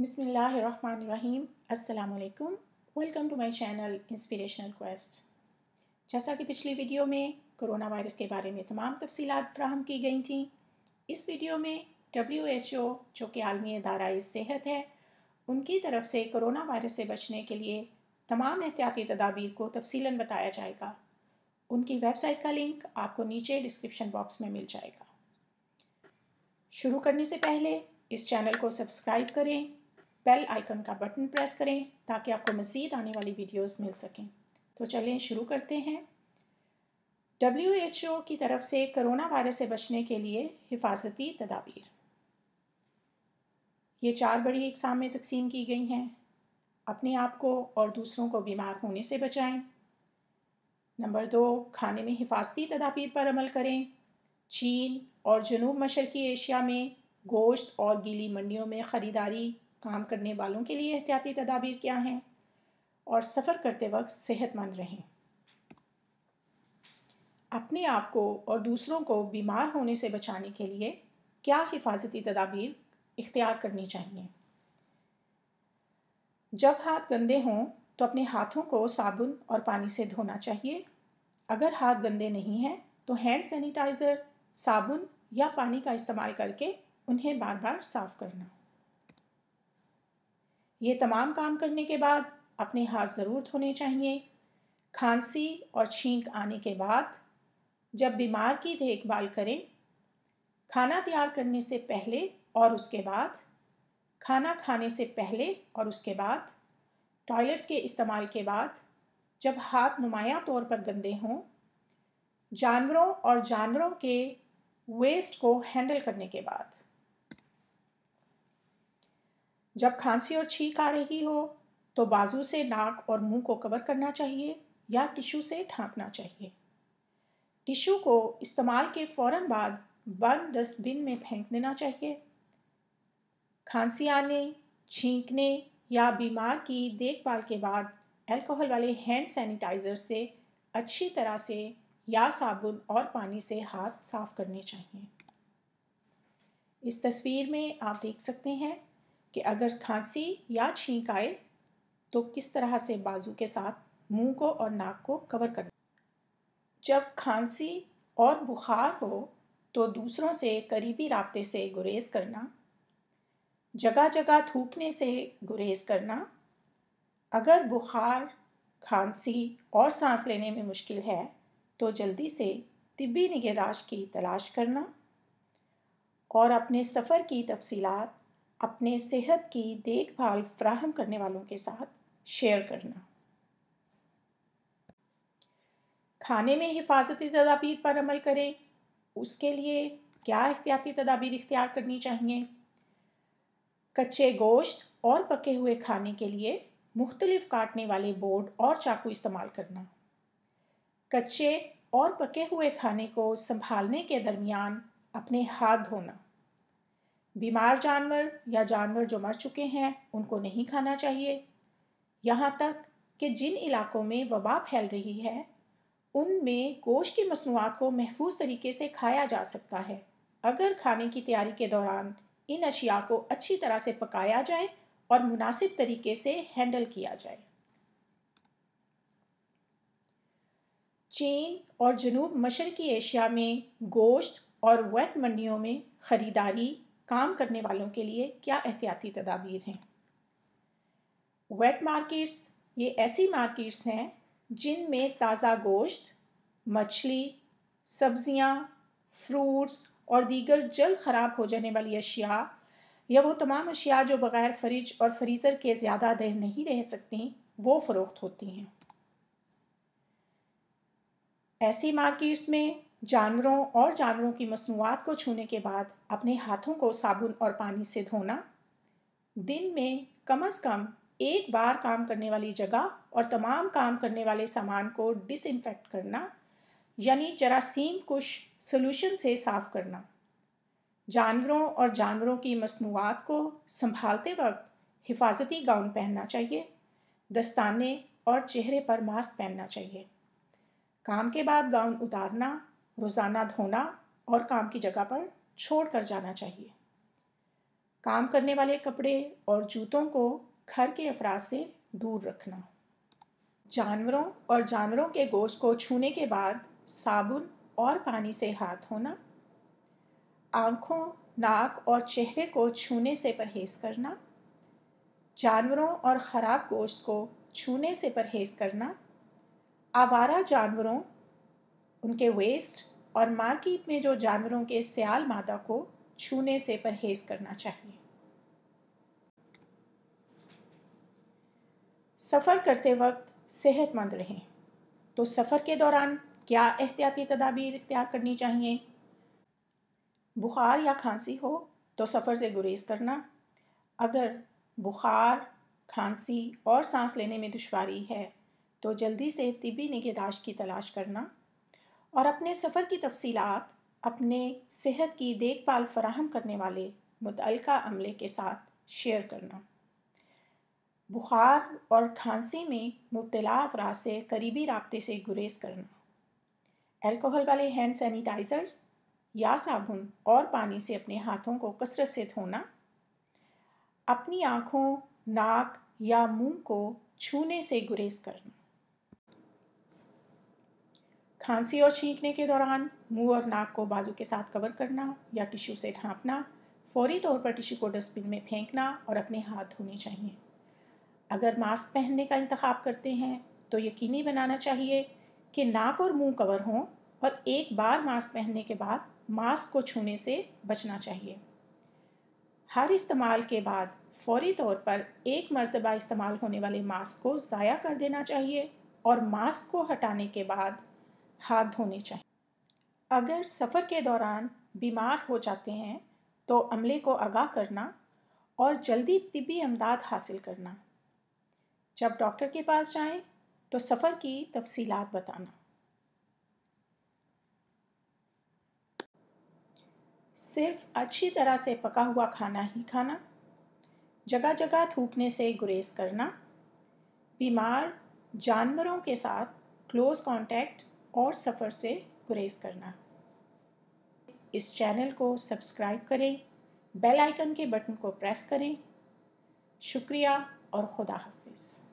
बिसमीम् अल्लाम welcome to my channel inspirational quest जैसा कि पिछली वीडियो में कोरोना वायरस के बारे में तमाम तफसीत फ्राहम की गई थी इस वीडियो में डब्ल्यू एच ओ जो कि आलमी अदारा सेहत है उनकी तरफ से कोरोना वायरस से बचने के लिए तमाम एहतियाती तदाबीर को तफसीला बताया जाएगा उनकी वेबसाइट का लिंक आपको नीचे डिस्क्रिप्शन बॉक्स में मिल जाएगा शुरू करने से पहले इस चैनल को सब्सक्राइब करें बेल आइकन का बटन प्रेस करें ताकि आपको मज़ीद आने वाली वीडियोस मिल सकें तो चलें शुरू करते हैं डब्ल्यू एच ओ की तरफ से करोना वायरस से बचने के लिए हिफाजती तदाबीर ये चार बड़ी इकसाम में तकसीम की गई हैं अपने आप को और दूसरों को बीमार होने से बचाएं नंबर दो खाने में हिफाजती तदाबीर पर अमल करें चीन और जनूब मशरक़ी एशिया में गोश्त और गीली मंडियों में ख़रीदारी काम करने वालों के लिए एहतियाती तदाबीर क्या हैं और सफ़र करते वक्त सेहतमंद रहें अपने आप को और दूसरों को बीमार होने से बचाने के लिए क्या हिफाजती तदाबीर इख्तियार करनी चाहिए जब हाथ गंदे हों तो अपने हाथों को साबुन और पानी से धोना चाहिए अगर हाथ गंदे नहीं हैं तो हैंड सैनिटाइज़र साबुन या पानी का इस्तेमाल करके उन्हें बार बार साफ़ करना ये तमाम काम करने के बाद अपने हाथ ज़रूर धोने चाहिए खांसी और छींक आने के बाद जब बीमार की देखभाल करें खाना तैयार करने से पहले और उसके बाद खाना खाने से पहले और उसके बाद टॉयलेट के इस्तेमाल के बाद जब हाथ नुमाया तौर पर गंदे हों जानवरों और जानवरों के वेस्ट को हैंडल करने के बाद जब खांसी और छींक आ रही हो तो बाजू से नाक और मुंह को कवर करना चाहिए या टिश्यू से ढांकना चाहिए टिश्यू को इस्तेमाल के फ़ौर बाद बंद डस्टबिन में फेंक देना चाहिए खांसी आने छींकने या बीमार की देखभाल के बाद अल्कोहल वाले हैंड सैनिटाइज़र से अच्छी तरह से या साबुन और पानी से हाथ साफ करने चाहिए इस तस्वीर में आप देख सकते हैं कि अगर खांसी या छींक आए तो किस तरह से बाजू के साथ मुंह को और नाक को कवर करना जब खांसी और बुखार हो तो दूसरों से करीबी रबते से गुरेज करना जगह जगह थूकने से गुरेज करना अगर बुखार खांसी और सांस लेने में मुश्किल है तो जल्दी से तिबी निगहदाश्त की तलाश करना और अपने सफ़र की तफसीलात अपने सेहत की देखभाल फ्राहम करने वालों के साथ शेयर करना खाने में हिफाजती तदाबीर पर अमल करें उसके लिए क्या एहतियाती तदाबीर इख्तियार करनी चाहिए कच्चे गोश्त और पके हुए खाने के लिए मुख्तलिफ काटने वाले बोर्ड और चाकू इस्तेमाल करना कच्चे और पके हुए खाने को संभालने के दरमियान अपने हाथ धोना बीमार जानवर या जानवर जो मर चुके हैं उनको नहीं खाना चाहिए यहाँ तक कि जिन इलाकों में वबा फैल रही है उनमें गोश्त की मसनूआत को महफूज तरीके से खाया जा सकता है अगर खाने की तैयारी के दौरान इन अशिया को अच्छी तरह से पकाया जाए और मुनासिब तरीके से हैंडल किया जाए चीन और जनूब मशरकी एशिया में गोश्त और वेट मंडियों में ख़रीदारी काम करने वालों के लिए क्या एहतियाती तदाबीर हैं वेट मार्केट्स ये ऐसी मार्केट्स हैं जिनमें ताज़ा गोश्त मछली सब्ज़ियाँ फ्रूट्स और दीगर जल्द ख़राब हो जाने वाली अशिया या वो तमाम अशिया जो बग़ैर फ्रिज और फ्रीज़र के ज़्यादा देर नहीं रह सकती वो फ़रोख्त होती हैं ऐसी मार्केट्स में जानवरों और जानवरों की मसनूआत को छूने के बाद अपने हाथों को साबुन और पानी से धोना दिन में कम अज़ कम एक बार काम करने वाली जगह और तमाम काम करने वाले सामान को डिसइनफेक्ट करना यानी जरासीम कुश सोल्यूशन से साफ़ करना जानवरों और जानवरों की मसनूआत को संभालते वक्त हिफाजती गाउन पहनना चाहिए दस्ताने और चेहरे पर मास्क पहनना चाहिए काम के बाद गाउन उतारना रोज़ाना धोना और काम की जगह पर छोड़ कर जाना चाहिए काम करने वाले कपड़े और जूतों को घर के अफराज से दूर रखना जानवरों और जानवरों के गोश्त को छूने के बाद साबुन और पानी से हाथ धोना आँखों नाक और चेहरे को छूने से परहेज करना जानवरों और ख़राब गोश्त को छूने से परहेज करना आवारा जानवरों उनके वेस्ट और मार्किट में जो जानवरों के सयाल मादा को छूने से परहेज करना चाहिए सफ़र करते वक्त सेहतमंद रहें तो सफ़र के दौरान क्या एहतियाती तदाबीर इख्तियार करनी चाहिए बुखार या खांसी हो तो सफ़र से गुरेज करना अगर बुखार खांसी और सांस लेने में दुशारी है तो जल्दी से तिबी निगहदाश्त की तलाश करना और अपने सफ़र की तफसीलात अपने सेहत की देखभाल फराहम करने वाले मुतलका अमले के साथ शेयर करना बुखार और खांसी में मुबतला अफराज से करीबी रबते से गुरेज करना अल्कोहल वाले हैंड सैनिटाइज़र या साबुन और पानी से अपने हाथों को कसरत से धोना अपनी आँखों नाक या मुंह को छूने से गुरेज करना खांसी और छींकने के दौरान मुंह और नाक को बाजू के साथ कवर करना या टिश्यू से ढांपना फौरी तौर पर टिश्यू को डस्टबिन में फेंकना और अपने हाथ धोने चाहिए अगर मास्क पहनने का इंतखाब करते हैं तो यकीनी बनाना चाहिए कि नाक और मुंह कवर हों और एक बार मास्क पहनने के बाद मास्क को छूने से बचना चाहिए हर इस्तेमाल के बाद फौरी तौर पर एक मरतबा इस्तेमाल होने वाले मास्क को ज़ाया कर देना चाहिए और मास्क को हटाने के बाद हाथ धोने चाहिए अगर सफ़र के दौरान बीमार हो जाते हैं तो अमले को आगाह करना और जल्दी तिबी अमदाद हासिल करना जब डॉक्टर के पास जाएं तो सफ़र की तफसीलात बताना सिर्फ अच्छी तरह से पका हुआ खाना ही खाना जगह जगह थूकने से गुरेज करना बीमार जानवरों के साथ क्लोज़ कांटेक्ट और सफ़र से गुरेज करना इस चैनल को सब्सक्राइब करें बेल आइकन के बटन को प्रेस करें शुक्रिया और खुदा हाफिज़